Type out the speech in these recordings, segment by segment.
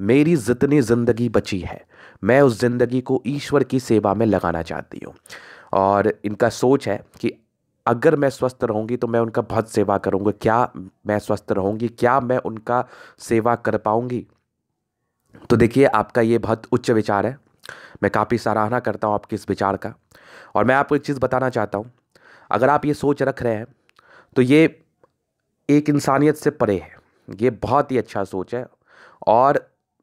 मेरी जितनी ज़िंदगी बची है मैं उस ज़िंदगी को ईश्वर की सेवा में लगाना चाहती हूँ और इनका सोच है कि अगर मैं स्वस्थ रहूँगी तो मैं उनका बहुत सेवा करूँगी क्या मैं स्वस्थ रहूँगी क्या मैं उनका सेवा कर पाऊँगी तो देखिए आपका ये बहुत उच्च विचार है मैं काफ़ी सराहना करता हूँ आपके इस विचार का और मैं आपको एक चीज़ बताना चाहता हूँ अगर आप ये सोच रख रहे हैं तो ये एक इंसानियत से परे है ये बहुत ही अच्छा सोच है और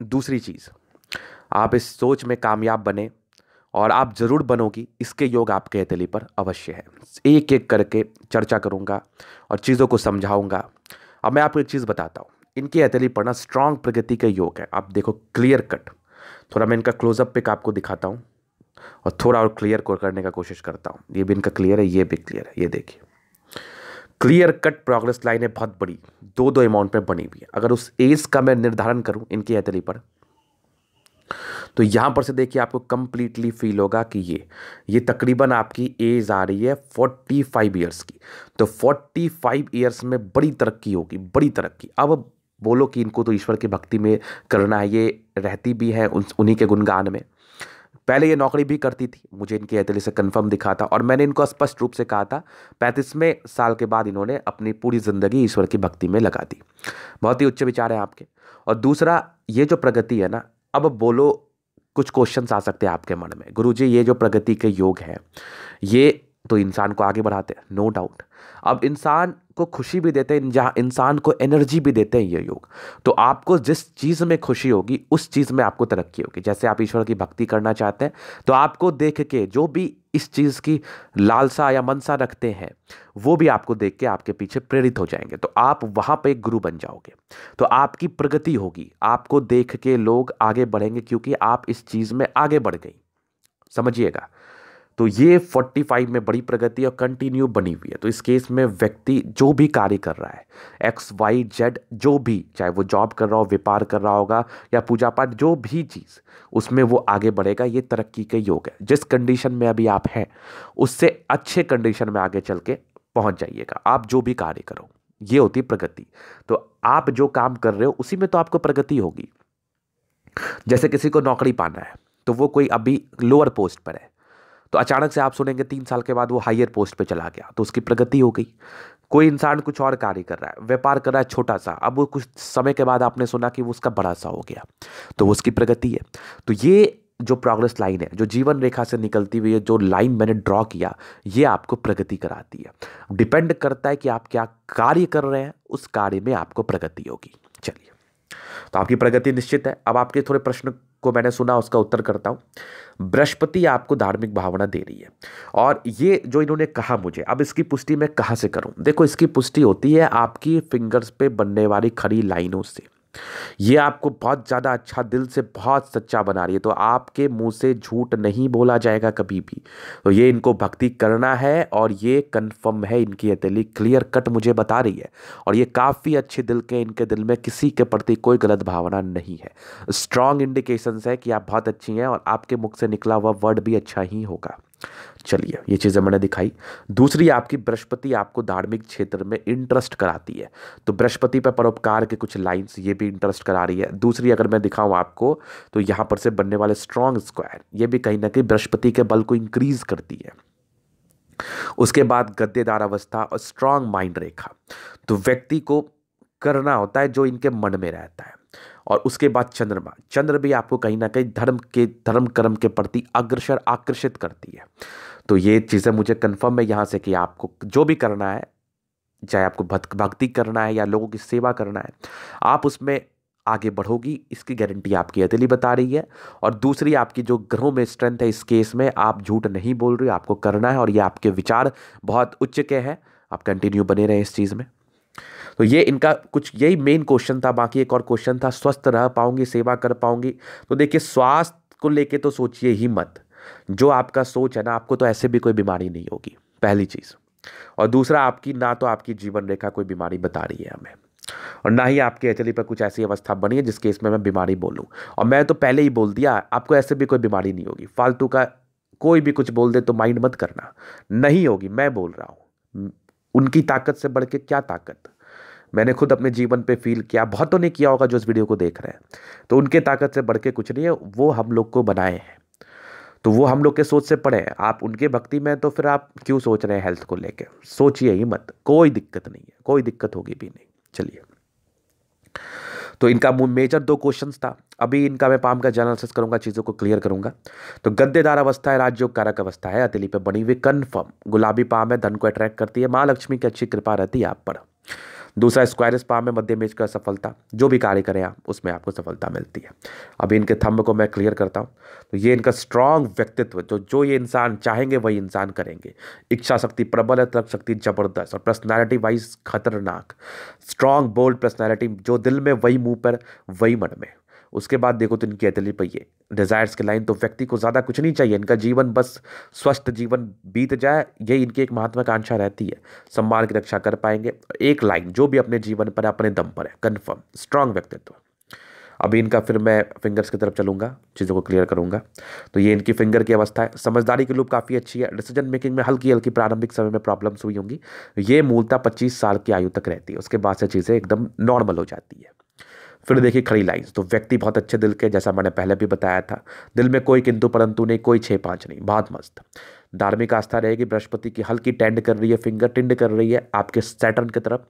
दूसरी चीज़ आप इस सोच में कामयाब बने और आप ज़रूर बनोगी इसके योग आपके हथेली पर अवश्य है एक एक करके चर्चा करूँगा और चीज़ों को समझाऊँगा अब मैं आपको एक चीज़ बताता हूँ इनकी हथेली पढ़ना स्ट्रांग प्रगति का योग है आप देखो क्लियर कट थोड़ा मैं इनका क्लोजअप पिक आपको दिखाता हूँ और थोड़ा और क्लियर करने का कोशिश करता हूँ ये भी इनका क्लियर है ये भी क्लियर है ये देखिए क्लियर कट प्रोग्रेस लाइनें बहुत बड़ी दो दो अमाउंट पे बनी हुई है अगर उस एज का मैं निर्धारण करूँ इनके ऐतली पर तो यहाँ पर से देखिए आपको कम्प्लीटली फील होगा कि ये ये तकरीबन आपकी एज आ रही है फोर्टी फाइव ईयर्स की तो फोर्टी फाइव ईयर्स में बड़ी तरक्की होगी बड़ी तरक्की अब बोलो कि इनको तो ईश्वर की भक्ति में करना है ये रहती भी है उन उन्हीं के गुणगान में पहले ये नौकरी भी करती थी मुझे इनके एतले से कंफर्म दिखा था और मैंने इनको स्पष्ट रूप से कहा था पैंतीसवें साल के बाद इन्होंने अपनी पूरी ज़िंदगी ईश्वर की भक्ति में लगा दी बहुत ही उच्च विचार हैं आपके और दूसरा ये जो प्रगति है ना अब बोलो कुछ क्वेश्चंस आ सकते हैं आपके मन में गुरुजी ये जो प्रगति के योग हैं ये तो इंसान को आगे बढ़ाते हैं नो डाउट अब इंसान को खुशी भी देते हैं जहाँ इंसान को एनर्जी भी देते हैं ये योग तो आपको जिस चीज़ में खुशी होगी उस चीज़ में आपको तरक्की होगी जैसे आप ईश्वर की भक्ति करना चाहते हैं तो आपको देख के जो भी इस चीज़ की लालसा या मनसा रखते हैं वो भी आपको देख के आपके पीछे प्रेरित हो जाएंगे तो आप वहाँ पर एक गुरु बन जाओगे तो आपकी प्रगति होगी आपको देख के लोग आगे बढ़ेंगे क्योंकि आप इस चीज़ में आगे बढ़ गई समझिएगा तो ये 45 में बड़ी प्रगति और कंटिन्यू बनी हुई है तो इस केस में व्यक्ति जो भी कार्य कर रहा है एक्स वाई जेड जो भी चाहे वो जॉब कर रहा हो व्यापार कर रहा होगा या पूजा पाठ जो भी चीज़ उसमें वो आगे बढ़ेगा ये तरक्की का योग है जिस कंडीशन में अभी आप हैं उससे अच्छे कंडीशन में आगे चल के पहुँच जाइएगा आप जो भी कार्य करो ये होती प्रगति तो आप जो काम कर रहे हो उसी में तो आपको प्रगति होगी जैसे किसी को नौकरी पाना है तो वो कोई अभी लोअर पोस्ट पर है तो अचानक से आप सुनेंगे तीन साल के बाद वो हायर पोस्ट पे चला गया तो उसकी प्रगति हो गई कोई इंसान कुछ और कार्य कर रहा है व्यापार कर रहा है छोटा सा अब वो कुछ समय के बाद आपने सुना कि वो उसका बड़ा सा हो गया तो वो उसकी प्रगति है तो ये जो प्रोग्रेस लाइन है जो जीवन रेखा से निकलती हुई है जो लाइन मैंने ड्रॉ किया ये आपको प्रगति कराती है डिपेंड करता है कि आप क्या कार्य कर रहे हैं उस कार्य में आपको प्रगति होगी चलिए तो आपकी प्रगति निश्चित है अब आपके थोड़े प्रश्न को मैंने सुना उसका उत्तर करता हूँ बृहस्पति आपको धार्मिक भावना दे रही है और ये जो इन्होंने कहा मुझे अब इसकी पुष्टि मैं कहाँ से करूँ देखो इसकी पुष्टि होती है आपकी फिंगर्स पे बनने वाली खड़ी लाइनों से ये आपको बहुत ज़्यादा अच्छा दिल से बहुत सच्चा बना रही है तो आपके मुंह से झूठ नहीं बोला जाएगा कभी भी तो ये इनको भक्ति करना है और ये कंफर्म है इनकी हथेली क्लियर कट मुझे बता रही है और ये काफ़ी अच्छे दिल के इनके दिल में किसी के प्रति कोई गलत भावना नहीं है स्ट्रॉन्ग इंडिकेशंस है कि आप बहुत अच्छी हैं और आपके मुख से निकला हुआ वर्ड भी अच्छा ही होगा चलिए ये चीज़ें मैंने दिखाई दूसरी आपकी बृहस्पति आपको धार्मिक क्षेत्र में इंटरेस्ट कराती है तो बृहस्पति पर परोपकार के कुछ लाइंस ये भी इंटरेस्ट करा रही है दूसरी अगर मैं दिखाऊं आपको तो यहाँ पर से बनने वाले स्ट्रॉन्ग स्क्वायर ये भी कहीं ना कहीं बृहस्पति के बल को इंक्रीज करती है उसके बाद गद्देदार अवस्था और स्ट्रांग माइंड रेखा तो व्यक्ति को करना होता है जो इनके मन में रहता है और उसके बाद चंद्रमा चंद्र भी आपको कहीं ना कहीं धर्म के धर्म कर्म के प्रति अग्रसर आकर्षित करती है तो ये चीज़ें मुझे कन्फर्म है यहाँ से कि आपको जो भी करना है चाहे आपको भक्ति करना है या लोगों की सेवा करना है आप उसमें आगे बढ़ोगी इसकी गारंटी आपकी अतली बता रही है और दूसरी आपकी जो ग्रहों में स्ट्रेंथ है इस केस में आप झूठ नहीं बोल रहे आपको करना है और ये आपके विचार बहुत उच्च के हैं आप कंटिन्यू बने रहें इस चीज़ में तो ये इनका कुछ यही मेन क्वेश्चन था बाकी एक और क्वेश्चन था स्वस्थ रह पाऊंगी सेवा कर पाऊंगी तो देखिए स्वास्थ्य को लेके तो सोचिए ही मत जो आपका सोच है ना आपको तो ऐसे भी कोई बीमारी नहीं होगी पहली चीज़ और दूसरा आपकी ना तो आपकी जीवन रेखा कोई बीमारी बता रही है हमें और ना ही आपके एचली पर कुछ ऐसी अवस्था बनी है जिसके इसमें मैं बीमारी बोलूँ और मैं तो पहले ही बोल दिया आपको ऐसे भी कोई बीमारी नहीं होगी फालतू का कोई भी कुछ बोल दे तो माइंड मत करना नहीं होगी मैं बोल रहा हूँ उनकी ताकत से बढ़ के क्या ताकत मैंने खुद अपने जीवन पे फील किया बहुतों तो ने किया होगा जो इस वीडियो को देख रहे हैं तो उनके ताकत से बढ़ के कुछ नहीं है वो हम लोग को बनाए हैं तो वो हम लोग के सोच से पड़े हैं आप उनके भक्ति में तो फिर आप क्यों सोच रहे हैं हेल्थ को लेकर सोचिए ही मत कोई दिक्कत नहीं है कोई दिक्कत होगी भी नहीं चलिए तो इनका मेजर दो क्वेश्चन था अभी इनका मैं पाम का एनालिसिस करूंगा चीज़ों को क्लियर करूंगा तो गद्देदार अवस्था है राजयोग कारक अवस्था है अतिली पे बनी हुई कन्फर्म गुलाबी पाम है धन को अट्रैक्ट करती है माँ लक्ष्मी की अच्छी कृपा रहती है आप पर दूसरा स्क्वायर स्पा में मध्य मेज का सफलता जो भी कार्य करें आप उसमें आपको सफलता मिलती है अब इनके थम्भ को मैं क्लियर करता हूँ तो ये इनका स्ट्रांग व्यक्तित्व जो जो ये इंसान चाहेंगे वही इंसान करेंगे इच्छा शक्ति प्रबल है तर्क शक्ति जबरदस्त और पर्सनैलिटी वाइज खतरनाक स्ट्रांग बोल्ड पर्सनैलिटी जो दिल में वही मुँह पर वही मन में उसके बाद देखो तो इनकी अतली पहिए डिज़ायर्स के लाइन तो व्यक्ति को ज़्यादा कुछ नहीं चाहिए इनका जीवन बस स्वस्थ जीवन बीत जाए यही इनकी एक महत्वाकांक्षा रहती है सम्मान की रक्षा कर पाएंगे एक लाइन जो भी अपने जीवन पर अपने दम पर है कन्फर्म स्ट्रांग व्यक्तित्व अभी इनका फिर मैं फिंगर्स की तरफ चलूंगा चीज़ों को क्लियर करूंगा तो ये इनकी फिंगर की अवस्था है समझदारी की लूप काफ़ी अच्छी है डिसीजन मेकिंग में हल्की हल्की प्रारंभिक समय में प्रॉब्लम्स हुई होंगी ये मूलतः पच्चीस साल की आयु तक रहती है उसके बाद से चीज़ें एकदम नॉर्मल हो जाती है फिर देखिए खड़ी लाइन्स तो व्यक्ति बहुत अच्छे दिल के जैसा मैंने पहले भी बताया था दिल में कोई किंतु परंतु नहीं कोई छः पाँच नहीं बहुत मस्त धार्मिक आस्था रहेगी बृहस्पति की हल्की टेंड कर रही है फिंगर टिंड कर रही है आपके सैटर्न की तरफ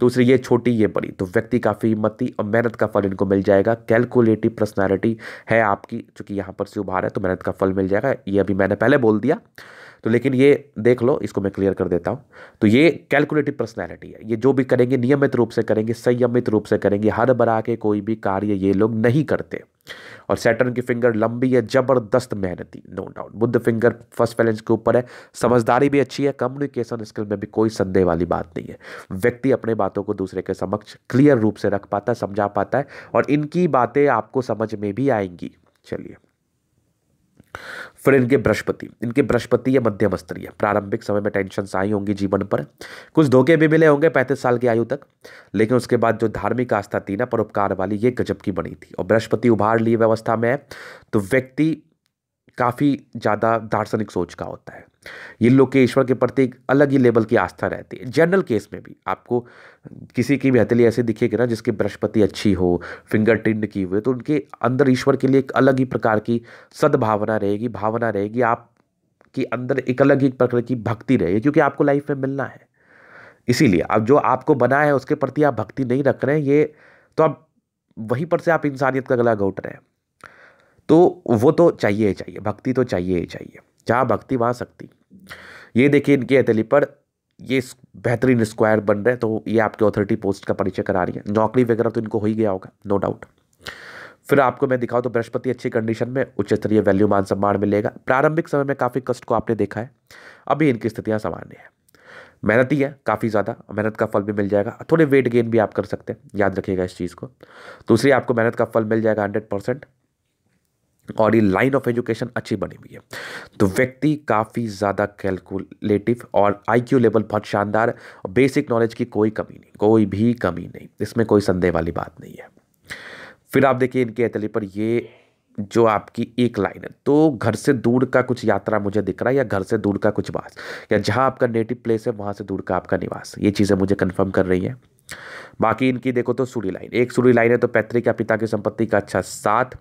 दूसरी ये छोटी ये बड़ी तो व्यक्ति काफ़ी हिम्मती और मेहनत का फल इनको मिल जाएगा कैलकुलेटिव पर्सनैलिटी है आपकी चूँकि यहाँ पर से उभार है तो मेहनत का फल मिल जाएगा ये अभी मैंने पहले बोल दिया तो लेकिन ये देख लो इसको मैं क्लियर कर देता हूँ तो ये कैलकुलेटिव पर्सनैलिटी है ये जो भी करेंगे नियमित रूप से करेंगे संयमित रूप से करेंगे हर बरा के कोई भी कार्य ये लोग नहीं करते और सैटर्न की फिंगर लंबी है जबरदस्त मेहनती no doubt Budh finger first balance के ऊपर है समझदारी भी अच्छी है कम्युनिकेशन स्किल में भी कोई संदेह वाली बात नहीं है व्यक्ति अपने बातों को दूसरे के समक्ष क्लियर रूप से रख पाता है समझा पाता है और इनकी बातें आपको समझ में भी आएंगी चलिए फिर इनके बृहस्पति इनके बृहस्पति या मध्यम स्तरीय प्रारंभिक समय में टेंशन आई होंगी जीवन पर कुछ धोखे भी मिले होंगे पैंतीस साल की आयु तक लेकिन उसके बाद जो धार्मिक आस्था थी ना परोपकार वाली ये गजब की बनी थी और बृहस्पति उभार लिए व्यवस्था में है तो व्यक्ति काफ़ी ज़्यादा दार्शनिक सोच का होता है ये लोग के ईश्वर के प्रति एक अलग ही लेवल की आस्था रहती है जनरल केस में भी आपको किसी की भी हथेली ऐसे दिखेगी ना जिसकी बृहस्पति अच्छी हो फिंगर टिंड की हुए तो उनके अंदर ईश्वर के लिए एक अलग ही प्रकार की सद्भावना रहेगी भावना रहेगी आप के अंदर एक अलग ही प्रकार की भक्ति रहेगी क्योंकि आपको लाइफ में मिलना है इसीलिए अब जो आपको बना है उसके प्रति आप भक्ति नहीं रख रहे हैं ये तो आप वहीं पर से आप इंसानियत का गला घोट रहे हैं तो वो तो चाहिए ही चाहिए भक्ति तो चाहिए ही चाहिए जहाँ भक्ति वहाँ शक्ति ये देखिए इनकी हथेली पर ये बेहतरीन स्क्वायर बन रहे तो ये आपके ऑथोरिटी पोस्ट का परिचय करा रही है नौकरी वगैरह तो इनको हो ही गया होगा नो डाउट फिर आपको मैं दिखाऊँ तो बृहस्पति अच्छी कंडीशन में उच्च स्तरीय वैल्यू मान सम्मान मिलेगा प्रारंभिक समय में काफ़ी कष्ट को आपने देखा है अभी इनकी स्थितियाँ सामान्य है मेहनती है काफ़ी ज़्यादा मेहनत का फल भी मिल जाएगा थोड़े वेट गेन भी आप कर सकते हैं याद रखिएगा इस चीज़ को दूसरी आपको मेहनत का फल मिल जाएगा हंड्रेड परसेंट और ये लाइन ऑफ एजुकेशन अच्छी बनी हुई है तो व्यक्ति काफ़ी ज़्यादा कैलकुलेटिव और आईक्यू लेवल बहुत शानदार बेसिक नॉलेज की कोई कमी नहीं कोई भी कमी नहीं इसमें कोई संदेह वाली बात नहीं है फिर आप देखिए इनके एतली पर ये जो आपकी एक लाइन है तो घर से दूर का कुछ यात्रा मुझे दिख रहा है या घर से दूर का कुछ वास या जहाँ आपका नेटिव प्लेस है वहाँ से दूर का आपका निवास ये चीज़ें मुझे कन्फर्म कर रही है बाकी इनकी देखो तो सूरी लाइन एक सूरी लाइन है तो पैतृक या पिता की संपत्ति का अच्छा साथ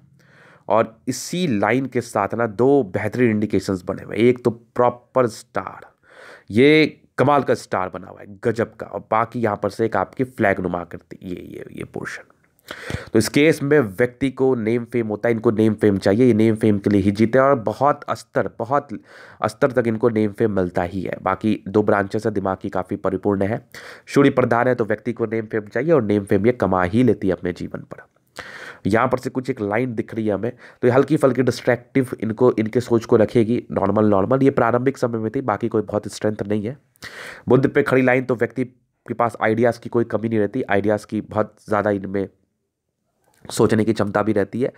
और इसी लाइन के साथ ना दो बेहतरीन इंडिकेशंस बने हुए एक तो प्रॉपर स्टार ये कमाल का स्टार बना हुआ है गजब का और बाकी यहाँ पर से एक आपकी फ्लैग नुमा करती ये ये ये पोर्शन तो इस केस में व्यक्ति को नेम फेम होता है इनको नेम फेम चाहिए ये नेम फेम के लिए ही जीते हैं और बहुत अस्तर बहुत अस्तर तक इनको नेम फेम मिलता ही है बाकी दो ब्रांचेस है दिमाग की काफ़ी परिपूर्ण है शूरी प्रधान है तो व्यक्ति को नेम फेम चाहिए और नेम फेम ये कमा ही लेती है अपने जीवन पर यहाँ पर से कुछ एक लाइन दिख रही है हमें तो ये हल्की फल्की डिस्ट्रैक्टिव इनको इनके सोच को रखेगी नॉर्मल नॉर्मल ये प्रारंभिक समय में थी बाकी कोई बहुत स्ट्रेंथ नहीं है बुद्ध पे खड़ी लाइन तो व्यक्ति के पास आइडियाज़ की कोई कमी नहीं रहती आइडियाज़ की बहुत ज़्यादा इनमें सोचने की क्षमता भी रहती है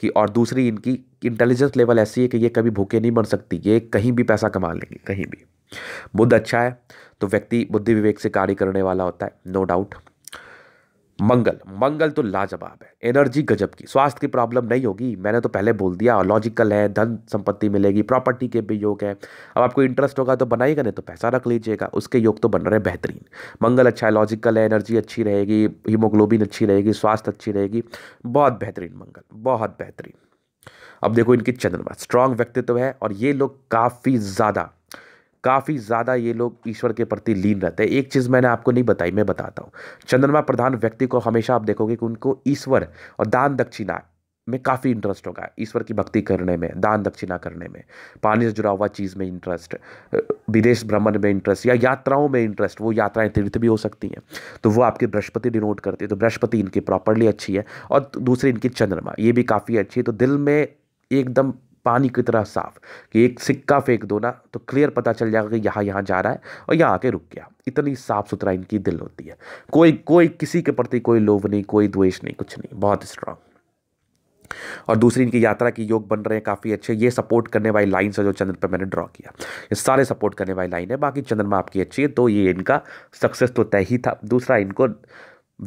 कि और दूसरी इनकी इंटेलिजेंस लेवल ऐसी है कि ये कभी भूखे नहीं मर सकती ये कहीं भी पैसा कमा लेंगे कहीं भी बुद्ध अच्छा है तो व्यक्ति बुद्धि विवेक से कार्य करने वाला होता है नो डाउट मंगल मंगल तो लाजवाब है एनर्जी गजब की स्वास्थ्य की प्रॉब्लम नहीं होगी मैंने तो पहले बोल दिया लॉजिकल है धन संपत्ति मिलेगी प्रॉपर्टी के भी योग है अब आपको इंटरेस्ट होगा तो बनाएगा नहीं तो पैसा रख लीजिएगा उसके योग तो बन रहे हैं बेहतरीन मंगल अच्छा है लॉजिकल है एनर्जी अच्छी रहेगी हीमोग्लोबिन अच्छी रहेगी स्वास्थ्य अच्छी रहेगी बहुत बेहतरीन मंगल बहुत बेहतरीन अब देखो इनकी चंद्रमा स्ट्रांग व्यक्तित्व है और ये लोग काफ़ी ज़्यादा काफ़ी ज़्यादा ये लोग ईश्वर के प्रति लीन रहते हैं एक चीज़ मैंने आपको नहीं बताई मैं बताता हूँ चंद्रमा प्रधान व्यक्ति को हमेशा आप देखोगे कि उनको ईश्वर और दान दक्षिणा में काफ़ी इंटरेस्ट होगा ईश्वर की भक्ति करने में दान दक्षिणा करने में पानी से जुड़ा हुआ चीज़ में इंटरेस्ट विदेश भ्रमण में इंटरेस्ट या यात्राओं में इंटरेस्ट वो यात्राएं तीर्थ भी हो सकती हैं तो वो आपके बृहस्पति डिनोट करती है तो बृहस्पति इनकी प्रॉपरली अच्छी है और दूसरी इनकी चंद्रमा ये भी काफ़ी अच्छी है तो दिल में एकदम पानी की तरह साफ कि एक सिक्का फेंक दो ना तो क्लियर पता चल जाएगा कि यहाँ यहाँ जा रहा है और यहाँ आके रुक गया इतनी साफ सुथरा इनकी दिल होती है कोई कोई किसी के प्रति कोई लोभ नहीं कोई द्वेष नहीं कुछ नहीं बहुत स्ट्रांग और दूसरी इनकी यात्रा की योग बन रहे हैं काफ़ी अच्छे ये सपोर्ट करने वाली लाइन है जो चंद्र पर मैंने ड्रॉ किया ये सारे सपोर्ट करने वाली लाइन है बाकी चंद्रमा आपकी अच्छी है तो ये इनका सक्सेस तो तय ही था दूसरा इनको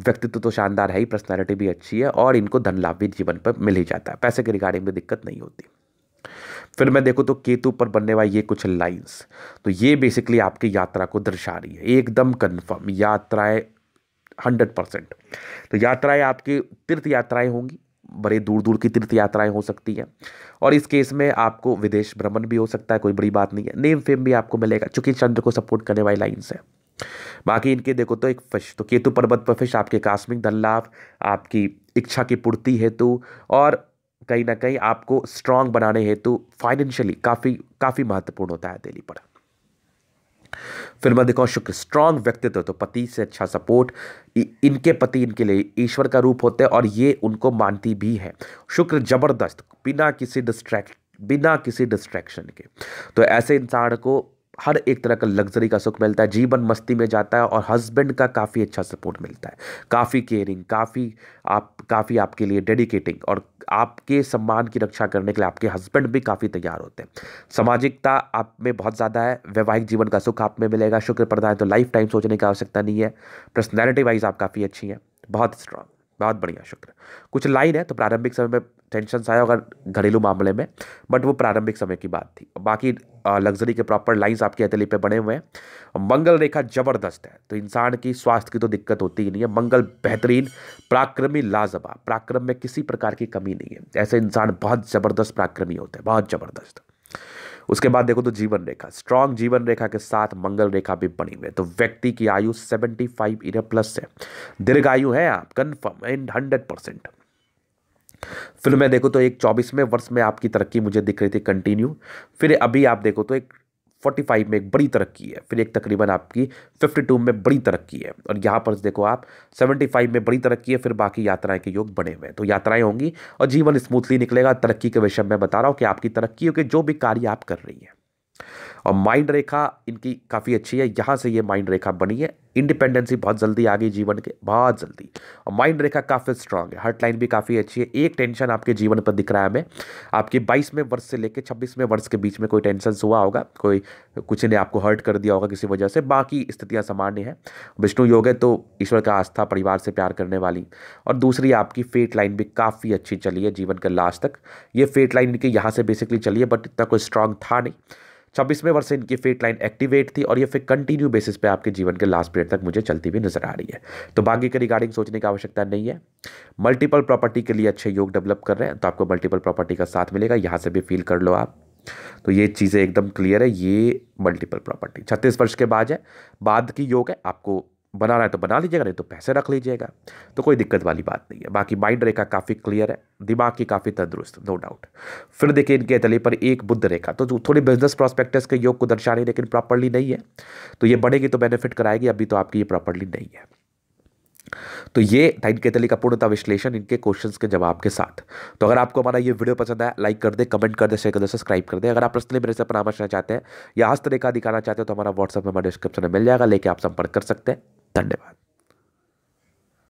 व्यक्तित्व तो शानदार है ही पर्सनैलिटी भी अच्छी है और इनको धन लाभ भी जीवन पर मिल ही जाता है पैसे के रिगार्डिंग में दिक्कत नहीं होती फिर मैं देखूँ तो केतु पर बनने वाली ये कुछ लाइन्स तो ये बेसिकली आपकी यात्रा को दर्शा रही है एकदम कन्फर्म यात्राएं हंड्रेड परसेंट तो यात्राएं आपकी तीर्थ यात्राएं होंगी बड़े दूर दूर की तीर्थ यात्राएं हो सकती हैं और इस केस में आपको विदेश भ्रमण भी हो सकता है कोई बड़ी बात नहीं है नेम फेम भी आपको मिलेगा चूंकि चंद्र को सपोर्ट करने वाली लाइन्स है बाकी इनके देखो तो एक फिश तो केतु पर्वत पर फिश आपके कास्मिक धन लाभ आपकी इच्छा की पूर्ति हेतु और कहीं ना कहीं आपको स्ट्रांग बनाने हेतु फाइनेंशियली काफ़ी काफ़ी महत्वपूर्ण होता है डेली पढ़ा फिर मैं देखा शुक्र स्ट्रांग व्यक्तित्व तो पति से अच्छा सपोर्ट इनके पति इनके लिए ईश्वर का रूप होते हैं और ये उनको मानती भी है शुक्र जबरदस्त बिना किसी डिस्ट्रैक्ट बिना किसी डिस्ट्रैक्शन के तो ऐसे इंसान को हर एक तरह का लग्जरी का सुख मिलता है जीवन मस्ती में जाता है और हस्बैंड का काफ़ी अच्छा सपोर्ट मिलता है काफ़ी केयरिंग काफ़ी आप काफ़ी आपके लिए डेडिकेटिंग और आपके सम्मान की रक्षा करने के लिए आपके हस्बैंड भी काफ़ी तैयार होते हैं सामाजिकता आप में बहुत ज़्यादा है वैवाहिक जीवन का सुख आप में मिलेगा शुक्र प्रदान है तो लाइफ टाइम सोचने की आवश्यकता नहीं है पर्सनैलिटी वाइज आप काफ़ी अच्छी हैं बहुत स्ट्रांग बहुत बढ़िया शुक्र कुछ लाइन है तो प्रारंभिक समय में टेंशन आया होगा घरेलू मामले में बट वो प्रारंभिक समय की बात थी बाकी लग्जरी के प्रॉपर लाइंस आपके हथेली पे बने हुए हैं मंगल रेखा ज़बरदस्त है तो इंसान की स्वास्थ्य की तो दिक्कत होती ही नहीं है मंगल बेहतरीन पराक्रमी लाजवाब पराक्रम में किसी प्रकार की कमी नहीं है ऐसे इंसान बहुत ज़बरदस्त पराक्रमी होते हैं बहुत ज़बरदस्त उसके बाद देखो तो जीवन रेखा स्ट्रांग जीवन रेखा के साथ मंगल रेखा भी बनी हुई है तो व्यक्ति की आयु सेवेंटी फाइव ईयर प्लस है दीर्घ आयु है आप कन्फर्म एंड हंड्रेड परसेंट मैं देखो तो एक चौबीसवें वर्ष में आपकी तरक्की मुझे दिख रही थी कंटिन्यू फिर अभी आप देखो तो एक फोर्टी फाइव में एक बड़ी तरक्की है फिर एक तकरीबन आपकी फिफ्टी टू में बड़ी तरक्की है और यहाँ पर देखो आप सेवेंटी फाइव में बड़ी तरक्की है फिर बाकी यात्राएं के योग बने हुए हैं तो यात्राएं होंगी और जीवन स्मूथली निकलेगा तरक्की के विषय में बता रहा हूँ कि आपकी तरक्की हो के जो भी कार्य आप कर रही हैं और माइंड रेखा इनकी काफ़ी अच्छी है यहाँ से ये माइंड रेखा बनी है इंडिपेंडेंसी बहुत जल्दी आ गई जीवन के बहुत जल्दी और माइंड रेखा काफ़ी स्ट्रांग है हर्ट लाइन भी काफ़ी अच्छी है एक टेंशन आपके जीवन पर दिख रहा है हमें आपके बाईसवें वर्ष से लेकर छब्बीसवें वर्ष के बीच में कोई टेंशन हुआ होगा कोई कुछ ने आपको हर्ट कर दिया होगा किसी वजह से बाकी स्थितियाँ सामान्य हैं विष्णु योग है तो ईश्वर का आस्था परिवार से प्यार करने वाली और दूसरी आपकी फेट लाइन भी काफ़ी अच्छी चली है जीवन के लास्ट तक ये फेट लाइन इनकी यहाँ से बेसिकली चली है बट इतना कोई स्ट्रांग था नहीं छब्बीसवें वर्ष इनकी फेट लाइन एक्टिवेट थी और ये फिर कंटिन्यू बेसिस पे आपके जीवन के लास्ट पीरियड तक मुझे चलती हुई नजर आ रही है तो बाकी के रिगार्डिंग सोचने की आवश्यकता नहीं है मल्टीपल प्रॉपर्टी के लिए अच्छे योग डेवलप कर रहे हैं तो आपको मल्टीपल प्रॉपर्टी का साथ मिलेगा यहाँ से भी फील कर लो आप तो ये चीज़ें एकदम क्लियर है ये मल्टीपल प्रॉपर्टी छत्तीस वर्ष के बाद है बाद की योग है आपको बनाना है तो बना लीजिएगा नहीं तो पैसे रख लीजिएगा तो कोई दिक्कत वाली बात नहीं है बाकी माइंड रेखा काफ़ी क्लियर है दिमाग की काफ़ी तंदुरुस्त नो डाउट फिर देखिए इनके तले पर एक बुद्ध रेखा तो थोड़ी बिजनेस प्रॉस्पेक्टस के योग को दर्शा रही लेकिन प्रॉपरली नहीं है तो ये बढ़ेगी तो बेनिफिट कराएगी अभी तो आपकी ये प्रॉपरली नहीं है तो ये इनके केतली का पूर्णता विश्लेषण इनके क्वेश्चंस के जवाब के साथ तो अगर आपको हमारा ये वीडियो पसंद आया लाइक कर दे कमेंट कर दे शेयर कर दे सब्सक्राइब कर दे अगर आप प्रश्न मेरे से परामर्श चाहते हैं या हस्त रेखा दिखाना चाहते हैं तो हमारा व्हाट्सअप में हमारे डिस्क्रिप्शन में मिल जाएगा लेके आप संपर्क कर सकते हैं धन्यवाद